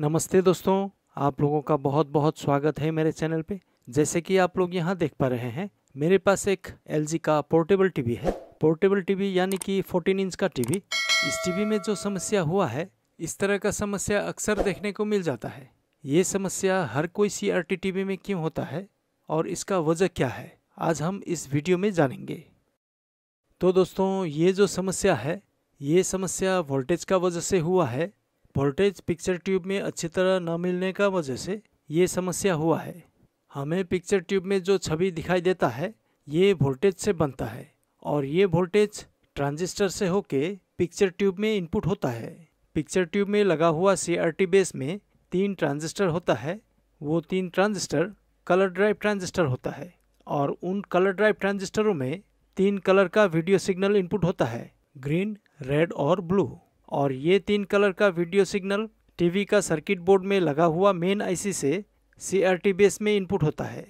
नमस्ते दोस्तों आप लोगों का बहुत बहुत स्वागत है मेरे चैनल पे जैसे कि आप लोग यहाँ देख पा रहे हैं मेरे पास एक एल का पोर्टेबल टीवी है पोर्टेबल टीवी यानी कि 14 इंच का टीवी इस टीवी में जो समस्या हुआ है इस तरह का समस्या अक्सर देखने को मिल जाता है ये समस्या हर कोई सी आर टीवी में क्यों होता है और इसका वजह क्या है आज हम इस वीडियो में जानेंगे तो दोस्तों ये जो समस्या है ये समस्या वोल्टेज का वजह से हुआ है वोल्टेज पिक्चर ट्यूब में अच्छी तरह न मिलने का वजह से ये समस्या हुआ है हमें पिक्चर ट्यूब में जो छवि दिखाई देता है ये वोल्टेज से बनता है और ये वोल्टेज ट्रांजिस्टर से होके पिक्चर ट्यूब में इनपुट होता है पिक्चर ट्यूब में लगा हुआ सी बेस में तीन ट्रांजिस्टर होता है वो तीन ट्रांजिस्टर कलर ड्राइव ट्रांजिस्टर होता है और उन कलर ड्राइव ट्रांजिस्टरों में तीन कलर का वीडियो सिग्नल इनपुट होता है ग्रीन रेड और ब्लू और ये तीन कलर का वीडियो सिग्नल टीवी का सर्किट बोर्ड में लगा हुआ मेन आईसी से सीआरटी बेस में इनपुट होता है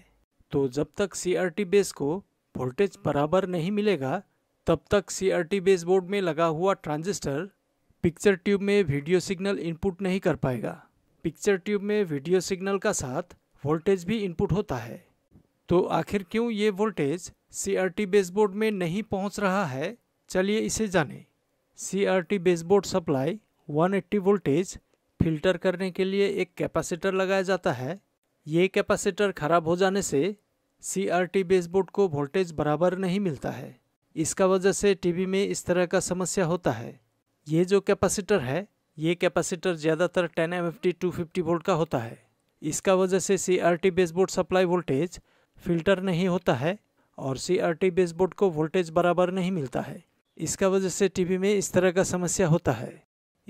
तो जब तक सीआरटी बेस को वोल्टेज बराबर नहीं मिलेगा तब तक सीआरटी बेस बोर्ड में लगा हुआ ट्रांजिस्टर पिक्चर ट्यूब में वीडियो सिग्नल इनपुट नहीं कर पाएगा पिक्चर ट्यूब में वीडियो सिग्नल का साथ वोल्टेज भी इनपुट होता है तो आखिर क्यों ये वोल्टेज सीआरटी बेस बोर्ड में नहीं पहुंच रहा है चलिए इसे जानें C base board supply 180 voltage filter करने के लिए एक कैपेसिटर लगाया जाता है ये कैपेसिटर खराब हो जाने से सी बेसबोर्ड को वोल्टेज बराबर नहीं मिलता है इसका वजह से टीवी में इस तरह का समस्या होता है ये जो कैपेसिटर है ये कैपेसिटर ज़्यादातर 10 M F T two volt का होता है इसका वजह से C R T base board supply voltage filter नहीं होता है और सी आर टी बेसबोर्ड को वोल्टेज बराबर नहीं मिलता है इसका वजह से टीवी में इस तरह का समस्या होता है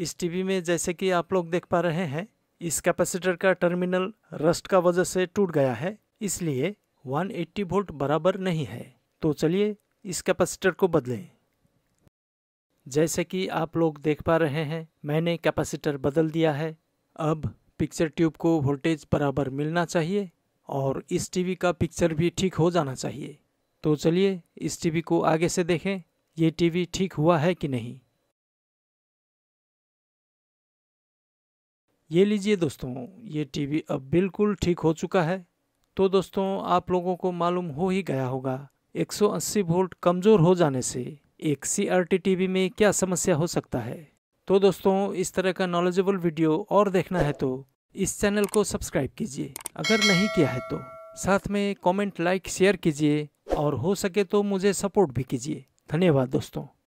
इस टीवी में जैसे कि आप लोग देख पा रहे हैं इस कैपेसिटर का टर्मिनल रस्ट का वजह से टूट गया है इसलिए 180 वोल्ट बराबर नहीं है तो चलिए इस कैपेसिटर को बदलें जैसे कि आप लोग देख पा रहे हैं मैंने कैपेसिटर बदल दिया है अब पिक्चर ट्यूब को वोल्टेज बराबर मिलना चाहिए और इस टीवी का पिक्चर भी ठीक हो जाना चाहिए तो चलिए इस टीवी को आगे से देखें ये टीवी ठीक हुआ है कि नहीं ये लीजिए दोस्तों ये टीवी अब बिल्कुल ठीक हो चुका है तो दोस्तों आप लोगों को मालूम हो ही गया होगा 180 वोल्ट कमज़ोर हो जाने से एक सी आर टी टीवी में क्या समस्या हो सकता है तो दोस्तों इस तरह का नॉलेजेबल वीडियो और देखना है तो इस चैनल को सब्सक्राइब कीजिए अगर नहीं किया है तो साथ में कमेंट लाइक शेयर कीजिए और हो सके तो मुझे सपोर्ट भी कीजिए धन्यवाद दोस्तों